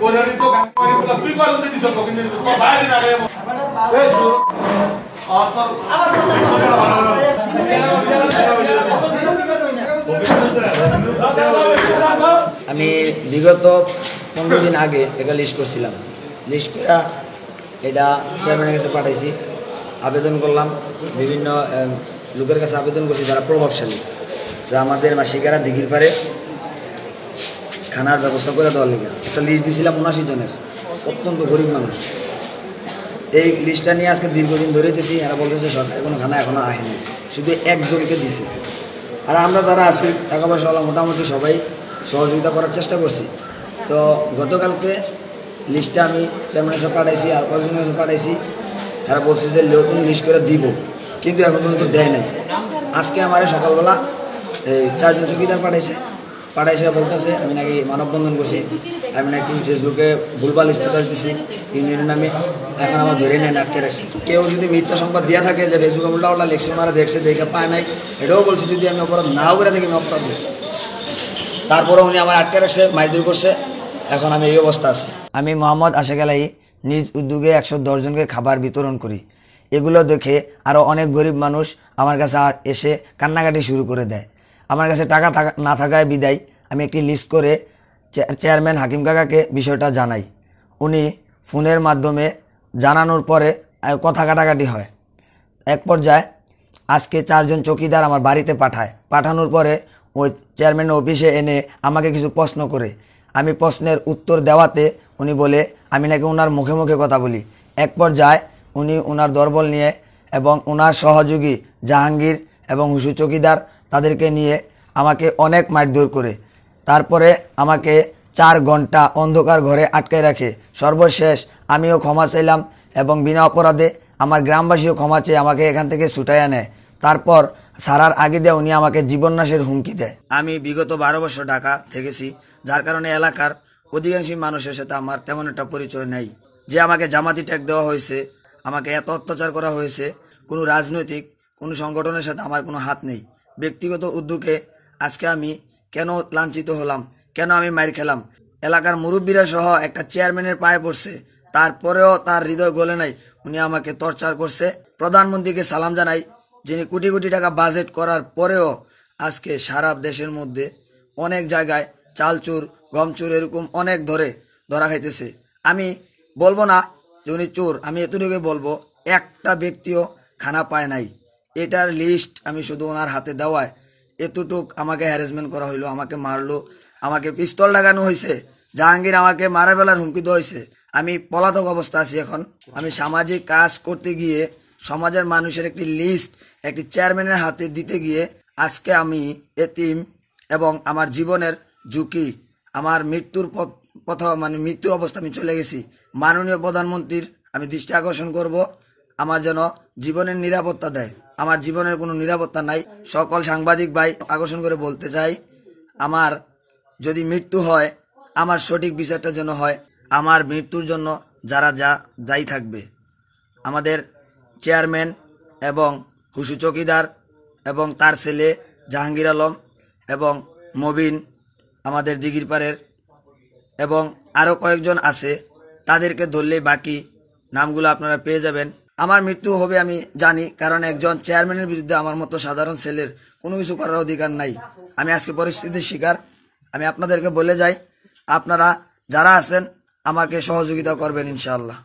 আমি বিগত পনেরো দিন আগে একটা লিস্ট করছিলাম লিস্ট করে এটা চেয়ারম্যানের কাছে পাঠাইছি আবেদন করলাম বিভিন্ন লোকের কাছে আবেদন করছি যারা প্রভাবশালী যা আমাদের মাসিকারা দিঘির পারে খানার ব্যবস্থা করে দেওয়ার লেগে একটা লিস্ট দিয়েছিলাম উনাশি জনের অত্যন্ত গরিব মানুষ এই লিস্টটা নিয়ে আজকে দীর্ঘদিন ধরে দিছি এরা বলতেছে সরকারি কোনো খানা এখনও আসেনি শুধু একজনকে দিছে আর আমরা যারা আছি টাকা পয়সাওয়ালা মোটামুটি সবাই সহযোগিতা করার চেষ্টা করছি তো গতকালকে লিস্টটা আমি চেয়ারম্যানের কাছে পাঠাইছি আর কয়েকজনের কাছে পাঠাইছি এরা বলছে যে নতুন লিস্ট করে দিব কিন্তু এখন পর্যন্ত দেয় নাই আজকে আমার সকালবেলা এই চারজন চৌকিদার পাঠাইছে পাঠায় এসে বলতেছে আমি নাকি মানববন্ধন করছি আমি নাকি ফেসবুকে ভুলভাল স্ট্যাটাস দিছি ইউনিয়নের নামে এখন আমার ধরে নেন আটকে রাখছি কেউ যদি মিথ্যা সংবাদ দেওয়া থাকে যে ফেসবুকে উল্টা উল্টা লেখছে মারা দেখছে দেখে পায় নাই এটাও বলছি যদি আমি অপরাধ নাও করে থাকি আমি অপরাধী তারপরে উনি আমার আটকে রাখছে মারিদুর করছে এখন আমি এই অবস্থা আছি আমি মোহাম্মদ আশেক আলাই নিজ উদ্যোগে একশো দশজনকে খাবার বিতরণ করি এগুলো দেখে আরও অনেক গরিব মানুষ আমার কাছে এসে কান্নাকাটি শুরু করে দেয় আমার কাছে টাকা না থাকায় বিদায় আমি একটি লিস্ট করে চেয়ারম্যান হাকিম কাকাকে বিষয়টা জানাই উনি ফোনের মাধ্যমে জানানোর পরে কথা কাটাকাটি হয় এক পর্যায়ে আজকে চারজন চকিদার আমার বাড়িতে পাঠায় পাঠানোর পরে ওই চেয়ারম্যান অফিসে এনে আমাকে কিছু প্রশ্ন করে আমি প্রশ্নের উত্তর দেওয়াতে উনি বলে আমি নাকি ওনার মুখে মুখে কথা বলি এক পর্যায়ে উনি ওনার দরবল নিয়ে এবং ওনার সহযোগী জাহাঙ্গীর এবং হুসু চকিদার তাদেরকে নিয়ে আমাকে অনেক মারধর করে তারপরে আমাকে চার ঘন্টা অন্ধকার ঘরে আটকে রাখে সর্বশেষ আমিও ক্ষমা চাইলাম এবং বিনা অপরাধে আমার গ্রামবাসীও ক্ষমা চেয়ে আমাকে এখান থেকে ছুটাইয়া নেয় তারপর সারার আগে দেয় উনি আমাকে জীবননাশের হুমকি দেয় আমি বিগত বারো বছর ঢাকা থেকেছি যার কারণে এলাকার অধিকাংশ মানুষের সাথে আমার তেমন একটা পরিচয় নেই যে আমাকে জামাতি ট্যাগ দেওয়া হয়েছে আমাকে এত অত্যাচার করা হয়েছে কোনো রাজনৈতিক কোনো সংগঠনের সাথে আমার কোনো হাত নেই ব্যক্তিগত উদ্যোগে আজকে আমি কেন লাঞ্ছিত হলাম কেন আমি মায়ের খেলাম এলাকার মুরব্বীরা সহ একটা চেয়ারম্যানের পায়ে পড়ছে তারপরেও তার হৃদয় গলে নাই উনি আমাকে টর্চার করছে প্রধানমন্ত্রীকে সালাম জানাই যিনি কোটি কোটি টাকা বাজেট করার পরেও আজকে সারা দেশের মধ্যে অনেক জায়গায় চালচুর গম চুর এরকম অনেক ধরে ধরা খাইতেছে আমি বলবো না যে উনি চোর আমি এতটুকুই বলবো একটা ব্যক্তিও খানা পায় নাই এটার লিস্ট আমি শুধু ওনার হাতে দেওয়ায় এতটুক আমাকে হ্যারাসমেন্ট করা হইলো আমাকে মারলো আমাকে পিস্তল লাগানো হয়েছে জাহাঙ্গীর আমাকে মারা ফেলার হুমকি দেওয়া হয়েছে আমি পলাতক অবস্থা আছি এখন আমি সামাজিক কাজ করতে গিয়ে সমাজের মানুষের একটি লিস্ট একটি চেয়ারম্যানের হাতে দিতে গিয়ে আজকে আমি এতিম এবং আমার জীবনের ঝুঁকি আমার মৃত্যুর পথ পথ মানে মৃত্যুর অবস্থা আমি চলে গেছি মাননীয় প্রধানমন্ত্রীর আমি দৃষ্টি আকর্ষণ করব আমার যেন জীবনের নিরাপত্তা দেয় আমার জীবনের কোনো নিরাপত্তা নাই সকল সাংবাদিক ভাই আকর্ষণ করে বলতে চাই আমার যদি মৃত্যু হয় আমার সঠিক বিচারটা যেন হয় আমার মৃত্যুর জন্য যারা যা দায়ী থাকবে আমাদের চেয়ারম্যান এবং হুসু চকিদার এবং তার ছেলে জাহাঙ্গীর আলম এবং মবিন আমাদের দিগিরপাড়ের এবং আরও কয়েকজন আছে তাদেরকে ধরলেই বাকি নামগুলো আপনারা পেয়ে যাবেন আমার মৃত্যু হবে আমি জানি কারণ একজন চেয়ারম্যানের বিরুদ্ধে আমার মতো সাধারণ ছেলের কোনো কিছু করার অধিকার নাই আমি আজকে পরিস্থিতির শিকার আমি আপনাদেরকে বলে যাই আপনারা যারা আছেন আমাকে সহযোগিতা করবেন ইনশাল্লাহ